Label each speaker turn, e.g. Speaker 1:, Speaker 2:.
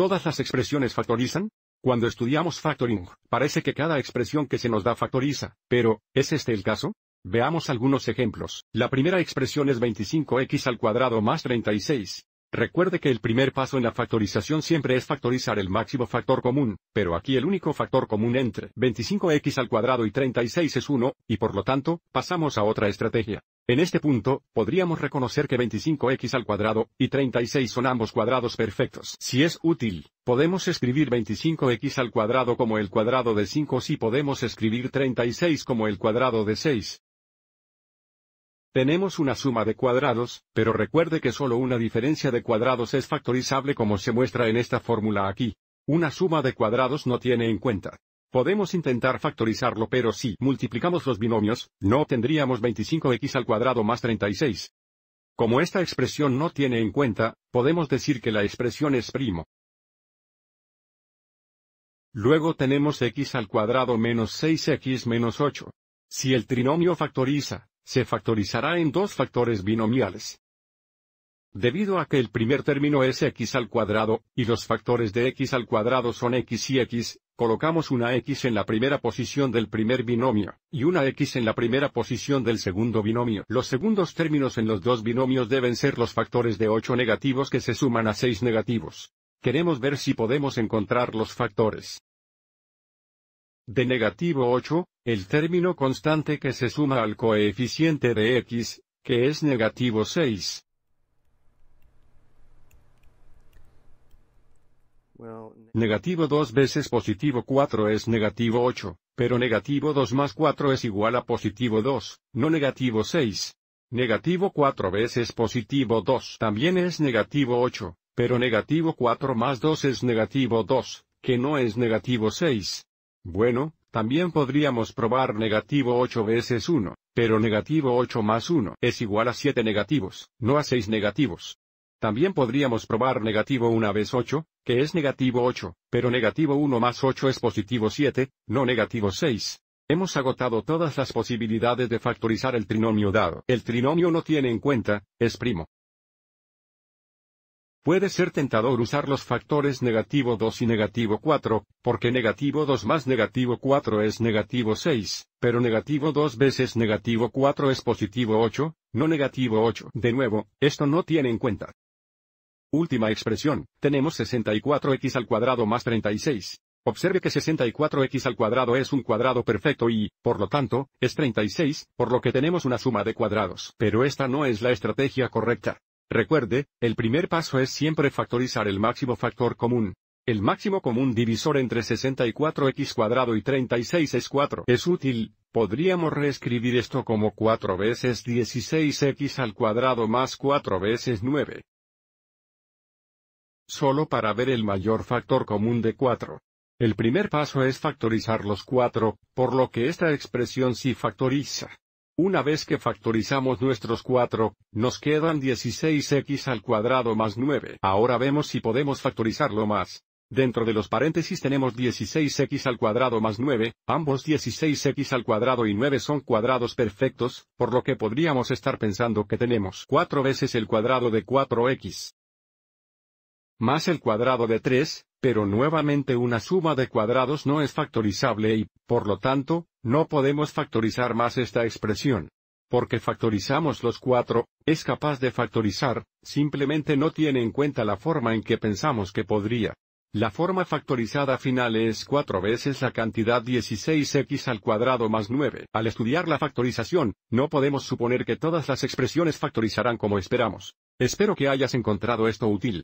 Speaker 1: ¿Todas las expresiones factorizan? Cuando estudiamos factoring, parece que cada expresión que se nos da factoriza, pero, ¿es este el caso? Veamos algunos ejemplos. La primera expresión es 25x al cuadrado más 36, Recuerde que el primer paso en la factorización siempre es factorizar el máximo factor común, pero aquí el único factor común entre 25x al cuadrado y 36 es 1, y por lo tanto, pasamos a otra estrategia. En este punto, podríamos reconocer que 25x al cuadrado y 36 son ambos cuadrados perfectos. Si es útil, podemos escribir 25x al cuadrado como el cuadrado de 5 si podemos escribir 36 como el cuadrado de 6. Tenemos una suma de cuadrados, pero recuerde que solo una diferencia de cuadrados es factorizable como se muestra en esta fórmula aquí. Una suma de cuadrados no tiene en cuenta. Podemos intentar factorizarlo pero si multiplicamos los binomios, no tendríamos 25x al cuadrado más 36. Como esta expresión no tiene en cuenta, podemos decir que la expresión es primo. Luego tenemos x al cuadrado menos 6x menos 8. Si el trinomio factoriza, se factorizará en dos factores binomiales. Debido a que el primer término es x al cuadrado, y los factores de x al cuadrado son x y x, colocamos una x en la primera posición del primer binomio, y una x en la primera posición del segundo binomio. Los segundos términos en los dos binomios deben ser los factores de 8 negativos que se suman a 6 negativos. Queremos ver si podemos encontrar los factores de negativo 8, el término constante que se suma al coeficiente de x, que es negativo 6. Negativo 2 veces positivo 4 es negativo 8, pero negativo 2 más 4 es igual a positivo 2, no negativo 6. Negativo 4 veces positivo 2 también es negativo 8, pero negativo 4 más 2 es negativo 2, que no es negativo 6. Bueno, también podríamos probar negativo 8 veces 1, pero negativo 8 más 1 es igual a 7 negativos, no a 6 negativos. También podríamos probar negativo 1 vez 8, que es negativo 8, pero negativo 1 más 8 es positivo 7, no negativo 6. Hemos agotado todas las posibilidades de factorizar el trinomio dado. El trinomio no tiene en cuenta, es primo. Puede ser tentador usar los factores negativo 2 y negativo 4, porque negativo 2 más negativo 4 es negativo 6, pero negativo 2 veces negativo 4 es positivo 8, no negativo 8. De nuevo, esto no tiene en cuenta. Última expresión, tenemos 64x al cuadrado más 36. Observe que 64x al cuadrado es un cuadrado perfecto y, por lo tanto, es 36, por lo que tenemos una suma de cuadrados. Pero esta no es la estrategia correcta. Recuerde, el primer paso es siempre factorizar el máximo factor común. El máximo común divisor entre 64x cuadrado y 36 es 4. Es útil, podríamos reescribir esto como 4 veces 16x al cuadrado más 4 veces 9. Solo para ver el mayor factor común de 4. El primer paso es factorizar los 4, por lo que esta expresión sí factoriza. Una vez que factorizamos nuestros 4, nos quedan 16x al cuadrado más 9. Ahora vemos si podemos factorizarlo más. Dentro de los paréntesis tenemos 16x al cuadrado más 9, ambos 16x al cuadrado y 9 son cuadrados perfectos, por lo que podríamos estar pensando que tenemos 4 veces el cuadrado de 4x más el cuadrado de 3, pero nuevamente una suma de cuadrados no es factorizable y, por lo tanto, no podemos factorizar más esta expresión. Porque factorizamos los cuatro, es capaz de factorizar, simplemente no tiene en cuenta la forma en que pensamos que podría. La forma factorizada final es cuatro veces la cantidad 16x al cuadrado más 9. Al estudiar la factorización, no podemos suponer que todas las expresiones factorizarán como esperamos. Espero que hayas encontrado esto útil.